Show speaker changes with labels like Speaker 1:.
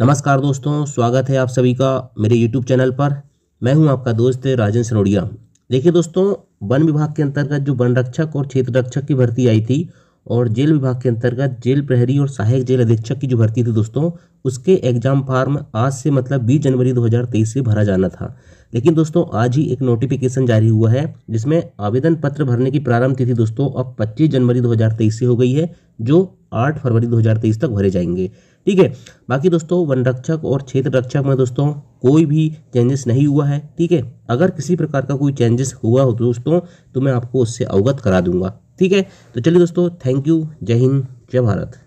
Speaker 1: नमस्कार दोस्तों स्वागत है आप सभी का मेरे यूट्यूब चैनल पर मैं हूं आपका दोस्त राजन सनोडिया देखिए दोस्तों वन विभाग के अंतर्गत जो वन रक्षक और क्षेत्र रक्षक की भर्ती आई थी और जेल विभाग के अंतर्गत जेल प्रहरी और सहायक जेल अधीक्षक की जो भर्ती थी दोस्तों उसके एग्जाम फार्म आज से मतलब बीस जनवरी 2023 से भरा जाना था लेकिन दोस्तों आज ही एक नोटिफिकेशन जारी हुआ है जिसमें आवेदन पत्र भरने की प्रारंभ तिथि दोस्तों अब 25 जनवरी 2023 से हो गई है जो 8 फरवरी 2023 तक भरे जाएंगे ठीक है बाकी दोस्तों वन रक्षक और क्षेत्र रक्षक में दोस्तों कोई भी चेंजेस नहीं हुआ है ठीक है अगर किसी प्रकार का कोई चेंजेस हुआ हो दोस्तों तो मैं आपको उससे अवगत करा दूंगा ठीक है तो चलिए दोस्तों थैंक यू जय हिंद जय भारत